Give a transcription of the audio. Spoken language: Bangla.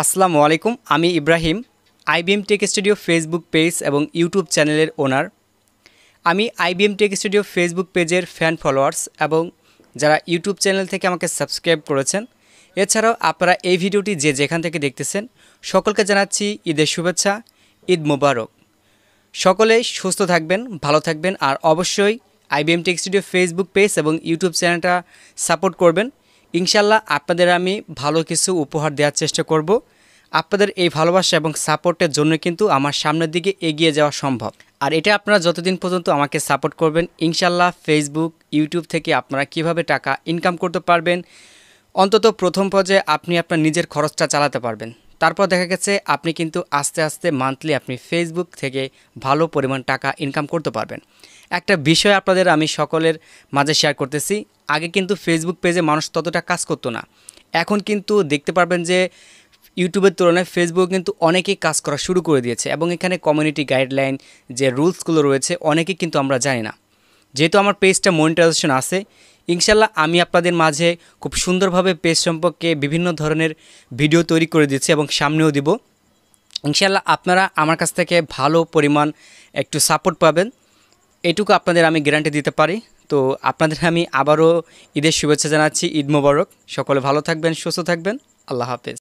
আসসালামু আলাইকুম আমি Ibrahim IBM tech studio Facebook page এবং ইউটিউব চ্যানেলের ওনার আমি আইবিএম টেক স্টুডিও ফেসবুক পেজের ফ্যান ফলোয়ার্স এবং যারা ইউটিউব চ্যানেল থেকে আমাকে সাবস্ক্রাইব করেছেন এছাড়াও আপনারা এই ভিডিওটি যে যেখান থেকে দেখতেছেন সকলকে জানাচ্ছি ঈদের শুভেচ্ছা ঈদ মোবারক সকলে সুস্থ থাকবেন ভালো থাকবেন আর অবশ্যই IBM tech studio Facebook page এবং ইউটিউব চ্যানেলটা সাপোর্ট করবেন ইনশাল্লাহ আপনাদের আমি ভালো কিছু উপহার দেওয়ার চেষ্টা করব। আপনাদের এই ভালোবাসা এবং সাপোর্টের জন্য কিন্তু আমার সামনের দিকে এগিয়ে যাওয়া সম্ভব আর এটা আপনারা যতদিন পর্যন্ত আমাকে সাপোর্ট করবেন ইনশাল্লাহ ফেসবুক ইউটিউব থেকে আপনারা কিভাবে টাকা ইনকাম করতে পারবেন অন্তত প্রথম পর্যায়ে আপনি আপনার নিজের খরচটা চালাতে পারবেন তারপর দেখা গেছে আপনি কিন্তু আস্তে আস্তে মান্থলি আপনি ফেসবুক থেকে ভালো পরিমাণ টাকা ইনকাম করতে পারবেন একটা বিষয় আপনাদের আমি সকলের মাঝে শেয়ার করতেছি আগে কিন্তু ফেসবুক পেজে মানুষ ততটা কাজ করতো না এখন কিন্তু দেখতে পারবেন যে ইউটিউবের তুলনায় ফেসবুক কিন্তু অনেকেই কাজ করা শুরু করে দিয়েছে এবং এখানে কমিউনিটি গাইডলাইন যে রুলসগুলো রয়েছে অনেকেই কিন্তু আমরা জানি না যেহেতু আমার পেজটা মনিটাইজেশন আছে ইনশাল্লাহ আমি আপনাদের মাঝে খুব সুন্দরভাবে পেজ সম্পর্কে বিভিন্ন ধরনের ভিডিও তৈরি করে দিচ্ছি এবং সামনেও দিব ইনশাল্লাহ আপনারা আমার কাছ থেকে ভালো পরিমাণ একটু সাপোর্ট পাবেন এটুকু আপনাদের আমি গ্যারান্টি দিতে পারি তো আপনাদের আমি আবারও ঈদের শুভেচ্ছা জানাচ্ছি ঈদ মোবারক সকলে ভালো থাকবেন সুস্থ থাকবেন আল্লাহ হাফেজ